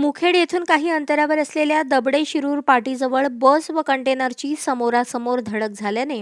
मुखेड येथून काही अंतरावर असलेल्या दबडे शिरूर पाटीजवळ बस व कंटेनरची समोरासमोर धडक झाल्याने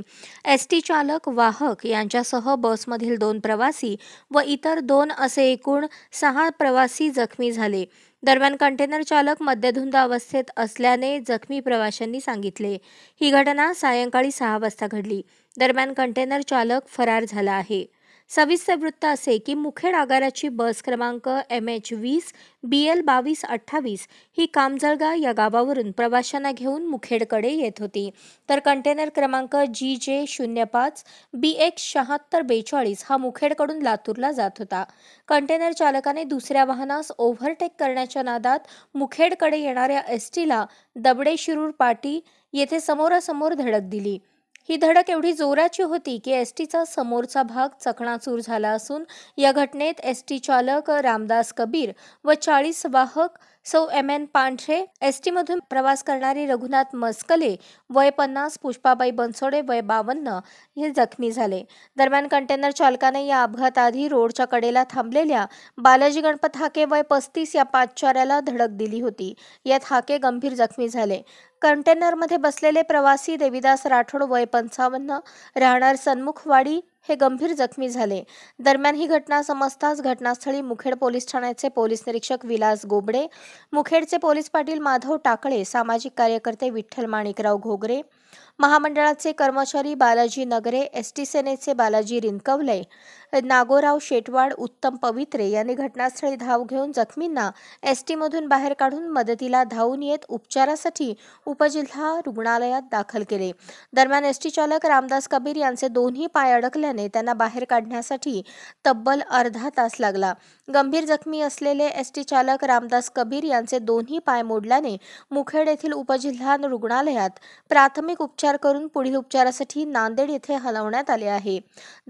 एस टी चालक वाहक यांच्यासह बसमधील दोन प्रवासी व इतर दोन असे एकूण सहा प्रवासी जखमी झाले दरम्यान कंटेनर चालक मद्यधुंद अवस्थेत असल्याने जखमी प्रवाशांनी सांगितले ही घटना सायंकाळी सहा वाजता घडली दरम्यान कंटेनर चालक फरार झाला आहे सविस्तर वृत्त असे की मुखेड आगाराची बस क्रमांक एम एच वीस बी एल बावीस अठ्ठावीस ही कामजळगा या गावावरून प्रवाशांना घेऊन मुखेडकडे येत होती तर कंटेनर क्रमांक जी जे शून्य पाच बी एक्स शहात्तर बेचाळीस हा मुखेडकडून लातूरला जात होता कंटेनर चालकाने दुसऱ्या वाहनास ओव्हरटेक करण्याच्या नादात मुखेडकडे येणाऱ्या एस टीला दबडे शिरूर पाटी येथे समोरासमोर धडक दिली ही धडक एवढी जोराची होती की एस टीचा समोरचा भाग चकणाचूर झाला असून या घटनेत एसटी चालक रामदास कबीर व चाळीस वाहक सौ एम एन पांढरे एसटीमधून प्रवास करणारी रघुनाथ मस्कले वय पन्नास पुष्पाबाई बनसोडे वय बावन्न हे जखमी झाले दरम्यान कंटेनर चालकाने या अपघाताआधी रोडच्या कडेला थांबलेल्या बालाजी गणपत हाके वय पस्तीस या पाचचाऱ्याला धडक दिली होती यात हाके गंभीर जखमी झाले कंटेनरमध्ये बसलेले प्रवासी देविदास राठोड वय पंचावन्न राहणार सन्मुखवाडी हे गंभीर जखमी झाले दरम्यान ही घटना समजताच घटनास्थळी मुखेड पोलीस ठाण्याचे पोलीस निरीक्षक विलास गोबडे मुखेडचे पोलीस पाटील माधव टाकळे सामाजिक कार्यकर्ते विठ्ठल माणिकराव घोगरे महामंडळाचे कर्मचारी बालाजी नगरे एस टी सेनेचे बालाजी रिंकवले नागोराव शेटवाड उत्तम पवित्रे यांनी घटनास्थळी धाव घेऊन जखमींना एस टीमधून बाहेर काढून मदतीला धावून येत उपचारासाठी उपजिल्हा रुग्णालयात दाखल केले दरम्यान एस चालक रामदास कबीर यांचे दोन्ही पाय अडकल्याने त्यांना बाहेर काढण्यासाठी तब्बल अर्धा तास लागला गंभीर जखमी असलेले एस चालक रामदास कबीर यांचे दोन्ही पाय मोडल्याने मुखेड येथील उपजिल्हा रुग्णालयात प्राथमिक उपचार उपचार करून पुढील उपचारासाठी नांदेड येथे हलवण्यात आले आहे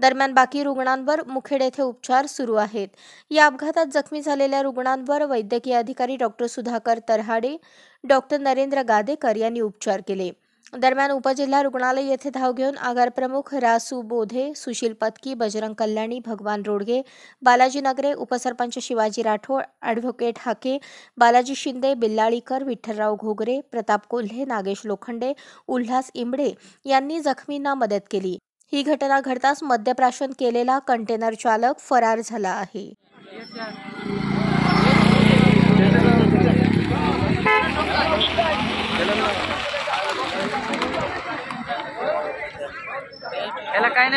दरम्यान बाकी रुग्णांवर मुखेड येथे उपचार सुरू आहेत या अपघातात जखमी झालेल्या रुग्णांवर वैद्यकीय अधिकारी डॉक्टर सुधाकर तरहाडे डॉक्टर नरेंद्र गादेकर यांनी उपचार केले दरम्यान उपजिल्हा रुग्णालय येथे धाव घेऊन प्रमुख रासू बोधे सुशील पत्की बजरंग कल्याणी भगवान रोडगे बालाजी नगरे उपसरपंच शिवाजी राठोड ॲडव्होकेट हाके बालाजी शिंदे बिल्लाळीकर विठ्ठलराव घोगरे प्रताप कोल्हे नागेश लोखंडे उल्हास इंबडे यांनी जखमींना मदत केली ही घटना घडताच मद्यप्राशन केलेला कंटेनर चालक फरार झाला आहे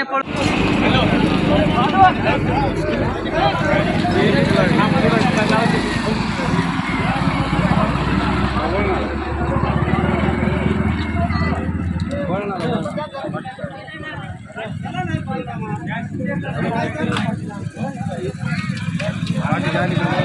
এখানে Gracias.